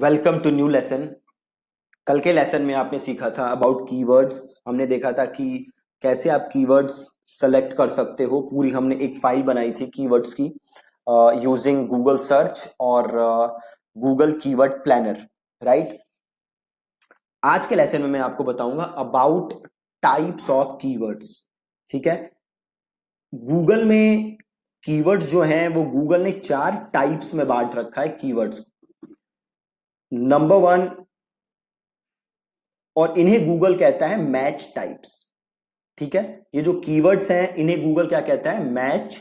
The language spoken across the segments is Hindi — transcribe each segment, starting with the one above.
वेलकम टू न्यू लेसन कल के लेसन में आपने सीखा था अबाउट कीवर्ड्स हमने देखा था कि कैसे आप कीवर्ड्स सेलेक्ट कर सकते हो पूरी हमने एक फाइल बनाई थी कीवर्ड्स की यूजिंग गूगल सर्च और गूगल कीवर्ड प्लानर राइट आज के लेसन में मैं आपको बताऊंगा अबाउट टाइप्स ऑफ कीवर्ड्स ठीक है गूगल में कीवर्ड्स जो हैं वो गूगल ने चार टाइप्स में बांट रखा है कीवर्ड्स को नंबर वन और इन्हें गूगल कहता है मैच टाइप्स ठीक है ये जो कीवर्ड्स हैं इन्हें गूगल क्या कहता है मैच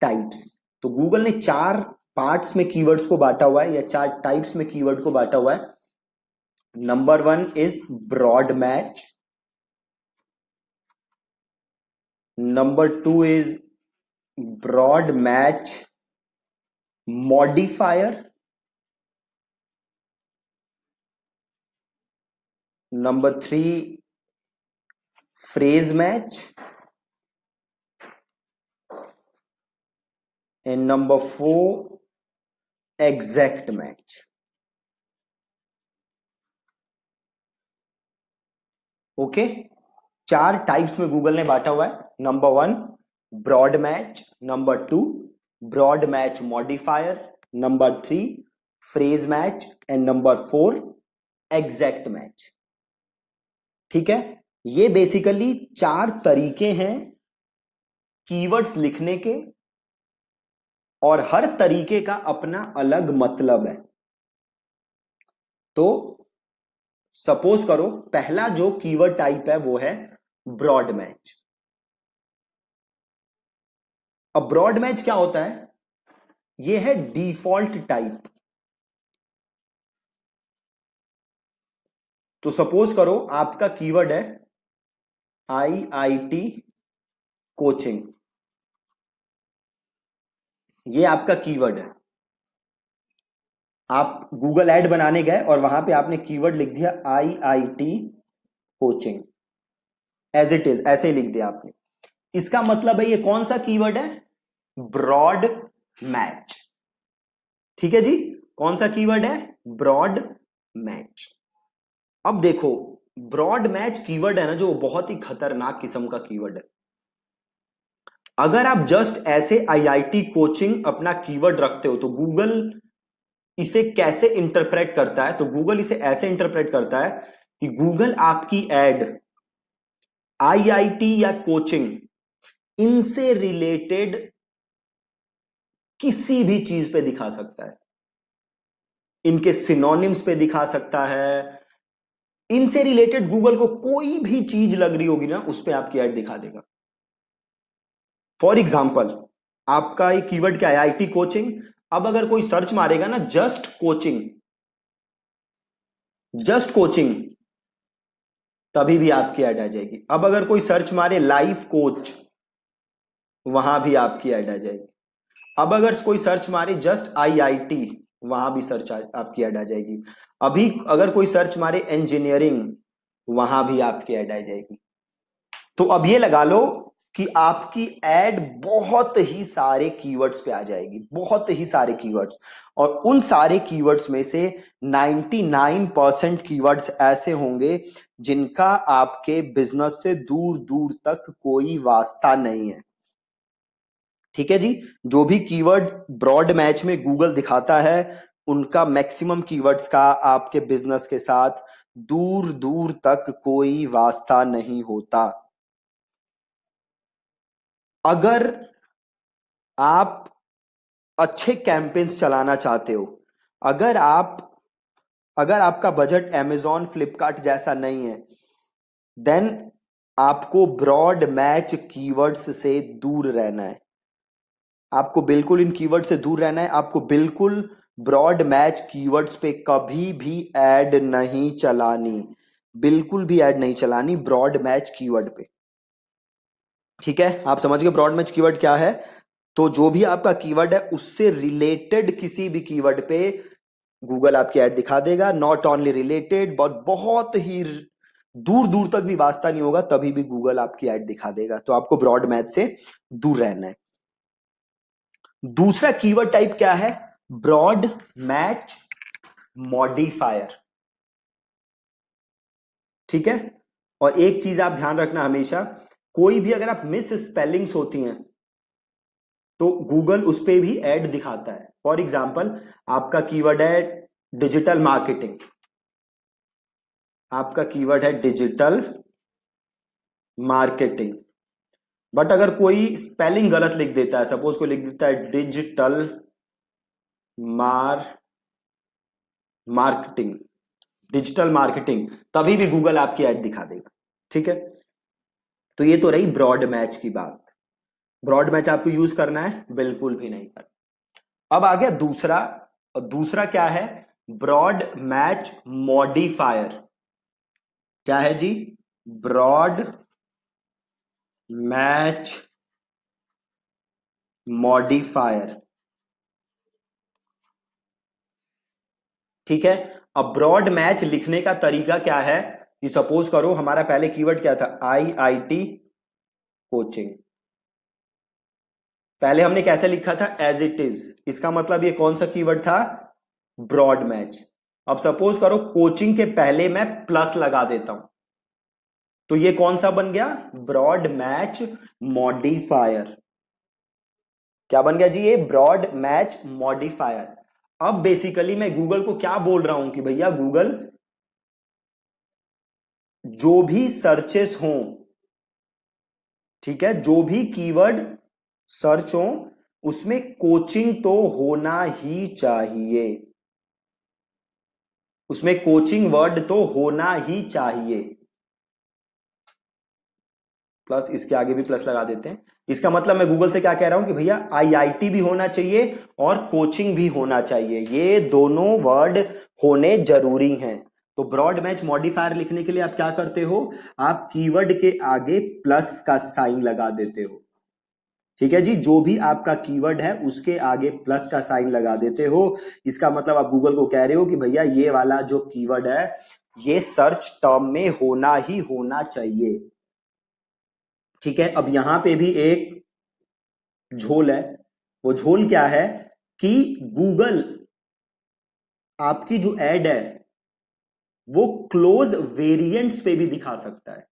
टाइप्स तो गूगल ने चार पार्ट्स में कीवर्ड्स को बांटा हुआ है या चार टाइप्स में कीवर्ड को बांटा हुआ है number one is broad match number two is broad match modifier number three phrase match and number four exact match okay चार टाइप्स में गूगल ने बांटा हुआ है number one broad match number two broad match modifier number three phrase match and number four exact match ठीक है ये बेसिकली चार तरीके हैं कीवर्ड्स लिखने के और हर तरीके का अपना अलग मतलब है तो सपोज करो पहला जो कीवर्ड टाइप है वो है ब्रॉड मैच अब ब्रॉड मैच क्या होता है ये है डिफॉल्ट टाइप तो सपोज करो आपका कीवर्ड है आई आई टी कोचिंग ये आपका कीवर्ड है आप गूगल एड बनाने गए और वहां पे आपने कीवर्ड लिख दिया I I T coaching as it is ऐसे ही लिख दिया आपने इसका मतलब है ये कौन सा कीवर्ड है ब्रॉड मैच ठीक है जी कौन सा कीवर्ड है ब्रॉड मैच अब देखो ब्रॉड मैच कीवर्ड है ना जो बहुत ही खतरनाक किस्म का कीवर्ड है अगर आप जस्ट ऐसे आईआईटी कोचिंग अपना कीवर्ड रखते हो तो गूगल इसे कैसे इंटरप्रेट करता है तो गूगल इसे ऐसे इंटरप्रेट करता है कि गूगल आपकी एड आईआईटी या कोचिंग इनसे रिलेटेड किसी भी चीज पे दिखा सकता है इनके सिनोनिम्स पे दिखा सकता है इनसे रिलेटेड गूगल को कोई भी चीज लग रही होगी ना उस पर आपकी एड दिखा देगा फॉर एग्जाम्पल आपका एक कीवर्ड क्या है आईटी कोचिंग अब अगर कोई सर्च मारेगा ना जस्ट कोचिंग जस्ट कोचिंग तभी भी आपकी एड आ जाएगी अब अगर कोई सर्च मारे लाइफ कोच वहां भी आपकी एड आ जाएगी अब अगर कोई सर्च मारे जस्ट आईआईटी वहां भी सर्च आपकी ऐड आ जाएगी अभी अगर कोई सर्च मारे इंजीनियरिंग वहां भी आपकी ऐड आ जाएगी तो अब ये लगा लो कि आपकी एड बहुत ही सारे कीवर्ड्स पे आ जाएगी बहुत ही सारे कीवर्ड्स और उन सारे कीवर्ड्स में से 99 परसेंट कीवर्ड्स ऐसे होंगे जिनका आपके बिजनेस से दूर दूर तक कोई वास्ता नहीं है ठीक है जी जो भी कीवर्ड ब्रॉड मैच में गूगल दिखाता है उनका मैक्सिमम कीवर्ड्स का आपके बिजनेस के साथ दूर दूर तक कोई वास्ता नहीं होता अगर आप अच्छे कैंपेन्स चलाना चाहते हो अगर आप अगर आपका बजट एमेजॉन फ्लिपकार्ट जैसा नहीं है देन आपको ब्रॉड मैच कीवर्ड्स से दूर रहना है आपको बिल्कुल इन कीवर्ड से दूर रहना है आपको बिल्कुल ब्रॉड मैच कीवर्ड्स पे कभी भी एड नहीं चलानी बिल्कुल भी एड नहीं चलानी ब्रॉड मैच कीवर्ड पे ठीक है आप समझ गए ब्रॉड मैच कीवर्ड क्या है तो जो भी आपका कीवर्ड है उससे रिलेटेड किसी भी कीवर्ड पे गूगल आपकी ऐड दिखा देगा नॉट ओनली रिलेटेड बट बहुत ही दूर दूर तक भी वास्ता नहीं होगा तभी भी गूगल आपकी ऐड दिखा देगा तो आपको ब्रॉड मैच से दूर रहना है दूसरा कीवर्ड टाइप क्या है ब्रॉड मैच मॉडिफायर ठीक है और एक चीज आप ध्यान रखना हमेशा कोई भी अगर आप मिस स्पेलिंग्स होती हैं तो गूगल उस पर भी एड दिखाता है फॉर एग्जाम्पल आपका कीवर्ड है डिजिटल मार्केटिंग आपका कीवर्ड है डिजिटल मार्केटिंग बट अगर कोई स्पेलिंग गलत लिख देता है सपोज कोई लिख देता है डिजिटल मार मार्केटिंग डिजिटल मार्केटिंग तभी भी गूगल आपकी ऐड दिखा देगा ठीक है तो ये तो रही ब्रॉड मैच की बात ब्रॉड मैच आपको यूज करना है बिल्कुल भी नहीं कर अब आ गया दूसरा और दूसरा क्या है ब्रॉड मैच मॉडिफायर क्या है जी ब्रॉड मैच मॉडिफायर ठीक है अब ब्रॉड मैच लिखने का तरीका क्या है कि सपोज करो हमारा पहले कीवर्ड क्या था आई आई टी कोचिंग पहले हमने कैसे लिखा था एज इट इज इसका मतलब ये कौन सा कीवर्ड था ब्रॉड मैच अब सपोज करो कोचिंग के पहले मैं प्लस लगा देता हूं तो ये कौन सा बन गया ब्रॉड मैच मॉडिफायर क्या बन गया जी ये ब्रॉड मैच मॉडिफायर अब बेसिकली मैं गूगल को क्या बोल रहा हूं कि भैया गूगल जो भी सर्चेस हो ठीक है जो भी कीवर्ड सर्च हो उसमें कोचिंग तो होना ही चाहिए उसमें कोचिंग वर्ड तो होना ही चाहिए प्लस इसके आगे भी प्लस लगा देते हैं इसका मतलब मैं गूगल से क्या कह रहा हूं कि भैया आईआईटी भी होना चाहिए और कोचिंग भी होना चाहिए ये दोनों वर्ड होने जरूरी हैं तो ब्रॉड मैच मॉडिफायर लिखने के लिए आप क्या करते हो आप कीवर्ड के आगे प्लस का साइन लगा देते हो ठीक है जी जो भी आपका कीवर्ड है उसके आगे प्लस का साइन लगा देते हो इसका मतलब आप गूगल को कह रहे हो कि भैया ये वाला जो कीवर्ड है ये सर्च टर्म में होना ही होना चाहिए ठीक है अब यहां पे भी एक झोल है वो झोल क्या है कि गूगल आपकी जो एड है वो क्लोज वेरिएंट्स पे भी दिखा सकता है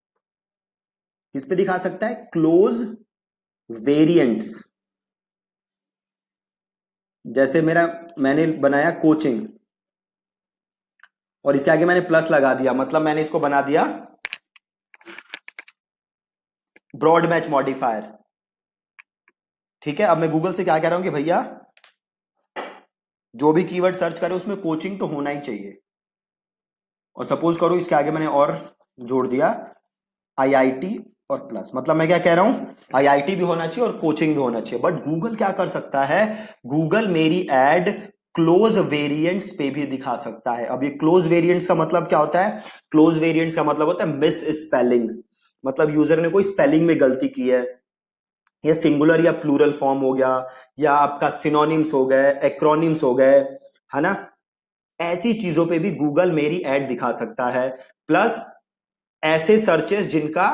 किस पे दिखा सकता है क्लोज वेरिएंट्स जैसे मेरा मैंने बनाया कोचिंग और इसके आगे मैंने प्लस लगा दिया मतलब मैंने इसको बना दिया ब्रॉड मैच मॉडिफायर ठीक है अब मैं गूगल से क्या कह रहा हूं कि भैया जो भी कीवर्ड सर्च करे उसमें कोचिंग तो होना ही चाहिए और सपोज करो इसके आगे मैंने और जोड़ दिया आईआईटी और प्लस मतलब मैं क्या कह रहा हूं आईआईटी भी होना चाहिए और कोचिंग भी होना चाहिए बट गूगल क्या कर सकता है गूगल मेरी एड क्लोज वेरिएंट्स पे भी दिखा सकता है अब ये क्लोज वेरिएंट्स का मतलब क्या होता है क्लोज वेरिएंट्स का मतलब होता है मिस स्पेलिंग्स मतलब यूजर ने कोई स्पेलिंग में गलती की है या सिंगुलर या प्लूरल फॉर्म हो गया या आपका सिनोनिम्स हो गए एक्रोनिम्स हो गए है ना ऐसी चीजों पे भी गूगल मेरी एड दिखा सकता है प्लस ऐसे सर्चेस जिनका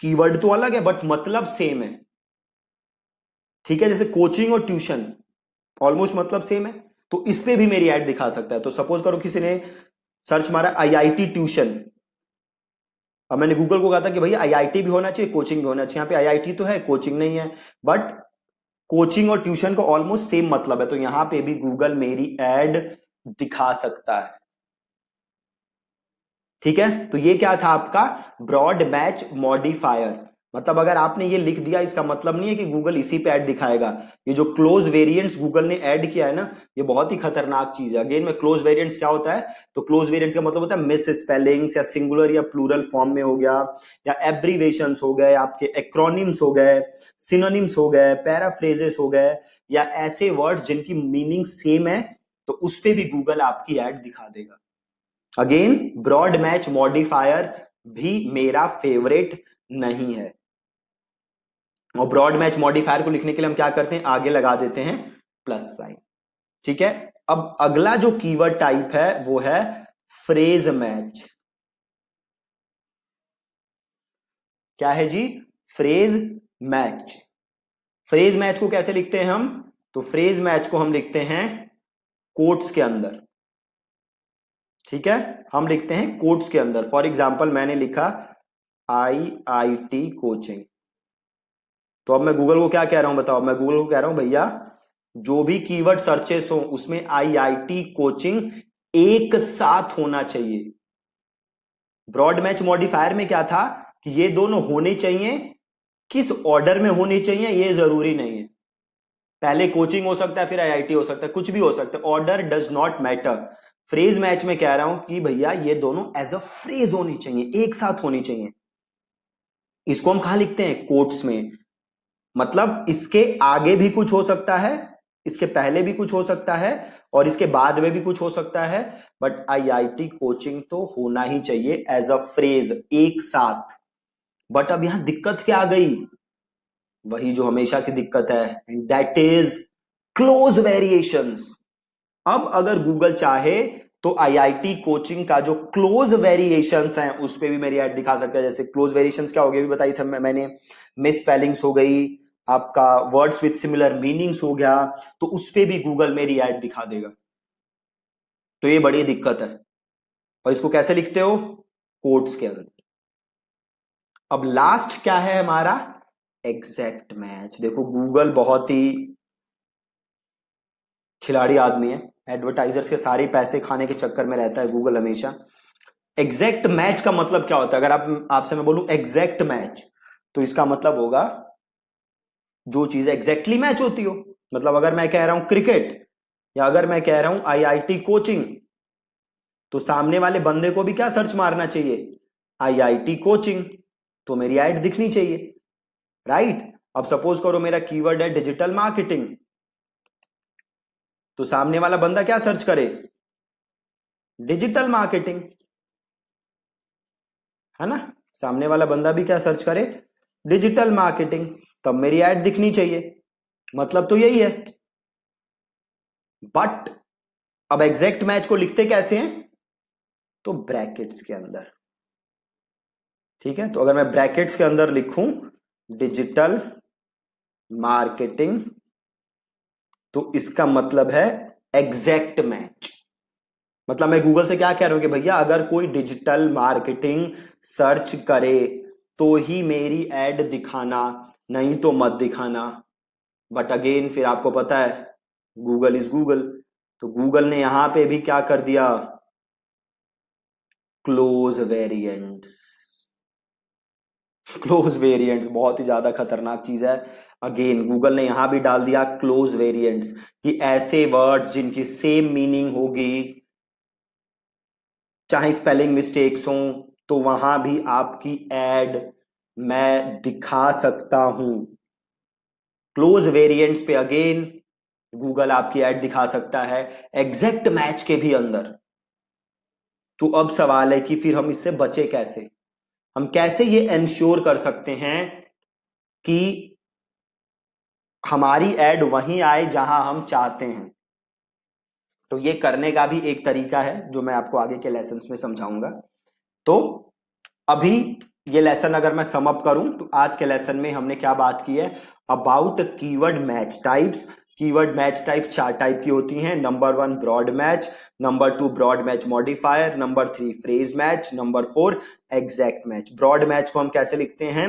कीवर्ड तो अलग है बट मतलब सेम है ठीक है जैसे कोचिंग और ट्यूशन ऑलमोस्ट मतलब सेम है तो इस पे भी मेरी एड दिखा सकता है तो सपोज करो किसी ने सर्च मारा आईआईटी ट्यूशन और मैंने गूगल को कहा था कि भैया आईआईटी भी होना चाहिए कोचिंग भी होना चाहिए यहाँ पे आईआईटी तो है कोचिंग नहीं है बट कोचिंग और ट्यूशन का ऑलमोस्ट सेम मतलब है तो यहां पे भी गूगल मेरी एड दिखा सकता है ठीक है तो ये क्या था आपका ब्रॉड मैच मॉडिफायर मतलब अगर आपने ये लिख दिया इसका मतलब नहीं है कि गूगल इसी पे ऐड दिखाएगा ये जो क्लोज वेरिएंट्स गूगल ने ऐड किया है ना ये बहुत ही खतरनाक चीज है अगेन में क्लोज वेरिएंट्स क्या होता है तो क्लोज वेरिएंट्स का मतलब होता है मिस स्पेलिंग्स या सिंगुलर या प्लूरल फॉर्म में हो गया या एब्रीवेशन हो गए आपके एक्रोनिम्स हो गए सिनोनिम्स हो गए पैराफ्रेजेस हो गए या ऐसे वर्ड जिनकी मीनिंग सेम है तो उस पर भी गूगल आपकी एड दिखा देगा अगेन ब्रॉड मैच मॉडिफायर भी मेरा फेवरेट नहीं है और ब्रॉड मैच मॉडिफायर को लिखने के लिए हम क्या करते हैं आगे लगा देते हैं प्लस साइन ठीक है अब अगला जो कीवर्ड टाइप है वो है फ्रेज मैच क्या है जी फ्रेज मैच फ्रेज मैच को कैसे लिखते हैं हम तो फ्रेज मैच को हम लिखते हैं कोट्स के अंदर ठीक है हम लिखते हैं कोट्स के अंदर फॉर एग्जाम्पल मैंने लिखा आई आई टी कोचिंग तो अब मैं गूगल को क्या कह रहा हूं बताओ मैं गूगल को कह रहा हूं भैया जो भी कीवर्ड सर्चेस हो उसमें आईआईटी कोचिंग एक साथ होना चाहिए ब्रॉड मैच मॉडिफायर में क्या था कि ये दोनों होने चाहिए किस ऑर्डर में होने चाहिए ये जरूरी नहीं है पहले कोचिंग हो सकता है फिर आईआईटी हो सकता है कुछ भी हो सकता है order does not matter phrase match में कह रहा हूं कि भैया ये दोनों एज अ फ्रेज होनी चाहिए एक साथ होनी चाहिए इसको हम कहा लिखते हैं कोट्स में मतलब इसके आगे भी कुछ हो सकता है इसके पहले भी कुछ हो सकता है और इसके बाद में भी कुछ हो सकता है बट आईआईटी कोचिंग तो होना ही चाहिए एज अ फ्रेज एक साथ बट अब यहां दिक्कत क्या आ गई वही जो हमेशा की दिक्कत है दैट इज क्लोज वेरिएशन अब अगर गूगल चाहे तो आईआईटी कोचिंग का जो क्लोज वेरिएशन है उस पर भी मेरी एड दिखा सकता है जैसे क्लोज वेरिएशन क्या हो गया भी बताई थी मैंने मिस स्पेलिंग्स हो गई आपका वर्ड्स विथ सिमिलर मीनिंग्स हो गया तो उस पर भी गूगल मेरी एड दिखा देगा तो ये बड़ी दिक्कत है और इसको कैसे लिखते हो कोट्स के अंदर अब लास्ट क्या है हमारा एग्जैक्ट मैच देखो गूगल बहुत ही खिलाड़ी आदमी है एडवर्टाइजर्स के सारे पैसे खाने के चक्कर में रहता है गूगल हमेशा एग्जैक्ट मैच का मतलब क्या होता है अगर आप आपसे मैं बोलूं एग्जैक्ट मैच तो इसका मतलब होगा जो चीज एग्जैक्टली मैच होती हो मतलब अगर मैं कह रहा हूं क्रिकेट या अगर मैं कह रहा हूं आईआईटी कोचिंग तो सामने वाले बंदे को भी क्या सर्च मारना चाहिए आईआईटी कोचिंग तो मेरी एड दिखनी चाहिए राइट अब सपोज करो मेरा कीवर्ड है डिजिटल मार्केटिंग तो सामने वाला बंदा क्या सर्च करे डिजिटल मार्केटिंग है ना सामने वाला बंदा भी क्या सर्च करे डिजिटल मार्केटिंग तब मेरी एड दिखनी चाहिए मतलब तो यही है बट अब एग्जैक्ट मैच को लिखते कैसे हैं तो ब्रैकेट्स के अंदर ठीक है तो अगर मैं ब्रैकेट्स के अंदर लिखूं डिजिटल मार्केटिंग तो इसका मतलब है एग्जैक्ट मैच मतलब मैं गूगल से क्या कह रहा हूं कि भैया अगर कोई डिजिटल मार्केटिंग सर्च करे तो ही मेरी एड दिखाना नहीं तो मत दिखाना बट अगेन फिर आपको पता है गूगल इज गूगल तो गूगल ने यहां पे भी क्या कर दिया क्लोज वेरिएंट्स क्लोज वेरिएंट्स बहुत ही ज्यादा खतरनाक चीज है अगेन गूगल ने यहां भी डाल दिया क्लोज वेरिएंट्स कि ऐसे वर्ड्स जिनकी सेम मीनिंग होगी चाहे स्पेलिंग मिस्टेक्स हो तो वहां भी आपकी एड मैं दिखा सकता हूं क्लोज वेरिएंट्स पे अगेन गूगल आपकी एड दिखा सकता है एग्जैक्ट मैच के भी अंदर तो अब सवाल है कि फिर हम इससे बचे कैसे हम कैसे ये एंश्योर कर सकते हैं कि हमारी एड वहीं आए जहां हम चाहते हैं तो ये करने का भी एक तरीका है जो मैं आपको आगे के लेसन में समझाऊंगा तो अभी ये लेसन अगर मैं समअप करूं तो आज के लेसन में हमने क्या बात की है about keyword match types keyword match type चार टाइप की होती हैं number one broad match number two broad match modifier number three phrase match number four exact match broad match को हम कैसे लिखते हैं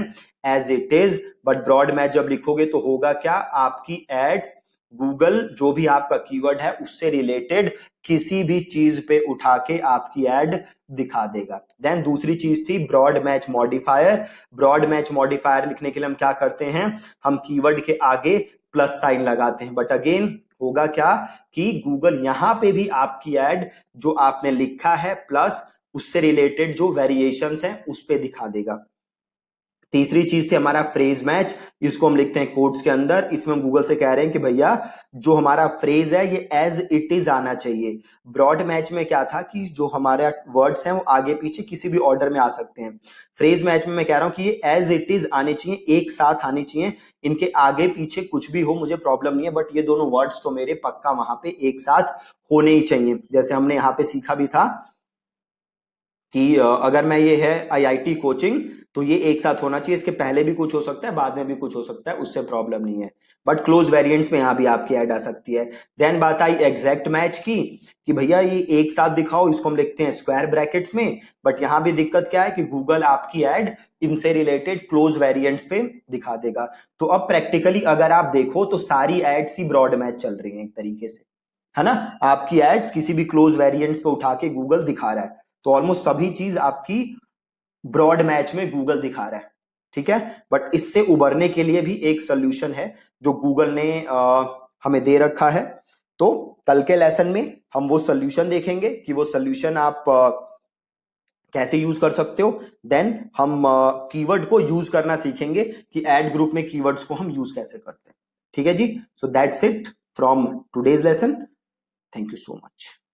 as it is but broad match जब लिखोगे तो होगा क्या आपकी एड्स गूगल जो भी आपका कीवर्ड है उससे रिलेटेड किसी भी चीज पे उठा के आपकी एड दिखा देगा देन दूसरी चीज थी broad match modifier broad match modifier लिखने के लिए हम क्या करते हैं हम कीवर्ड के आगे प्लस साइन लगाते हैं बट अगेन होगा क्या कि गूगल यहां पे भी आपकी एड जो आपने लिखा है प्लस उससे रिलेटेड जो वेरिएशन है उस पर दिखा देगा तीसरी चीज थी हमारा फ्रेज मैच इसको हम लिखते हैं कोड्स के अंदर इसमें हम गूगल से कह रहे हैं कि भैया जो हमारा फ्रेज है ये एज इट इज आना चाहिए ब्रॉड मैच में क्या था कि जो हमारे वर्ड्स हैं वो आगे पीछे किसी भी ऑर्डर में आ सकते हैं फ्रेज मैच में मैं कह रहा हूं कि ये एज इट इज आने चाहिए एक साथ आने चाहिए इनके आगे पीछे कुछ भी हो मुझे प्रॉब्लम नहीं है बट ये दोनों वर्ड्स तो मेरे पक्का वहां पे एक साथ होने ही चाहिए जैसे हमने यहाँ पे सीखा भी था कि अगर मैं ये है आईआईटी कोचिंग तो ये एक साथ होना चाहिए इसके पहले भी कुछ हो सकता है बाद में भी कुछ हो सकता है उससे प्रॉब्लम नहीं है बट क्लोज वेरिएंट्स में यहाँ भी आपकी ऐड आ सकती है देन बात आई एग्जैक्ट मैच की कि भैया ये एक साथ दिखाओ इसको हम लिखते हैं स्क्वायर ब्रैकेट्स में बट यहाँ भी दिक्कत क्या है कि गूगल आपकी एड इनसे रिलेटेड क्लोज वेरियंट्स पे दिखा देगा तो अब प्रैक्टिकली अगर आप देखो तो सारी एड्स ही ब्रॉड मैच चल रही है एक तरीके से है ना आपकी एड्स किसी भी क्लोज वेरियंट्स पे उठा के गूगल दिखा रहा है तो ऑलमोस्ट सभी चीज आपकी ब्रॉड मैच में गूगल दिखा रहा है ठीक है बट इससे उबरने के लिए भी एक सोल्यूशन है जो गूगल ने आ, हमें दे रखा है तो कल के लेसन में हम वो सोल्यूशन देखेंगे कि वो सोल्यूशन आप आ, कैसे यूज कर सकते हो देन हम कीवर्ड uh, को यूज करना सीखेंगे कि एड ग्रुप में कीवर्ड्स को हम यूज कैसे करते हैं ठीक है जी so that's it from today's lesson thank you so much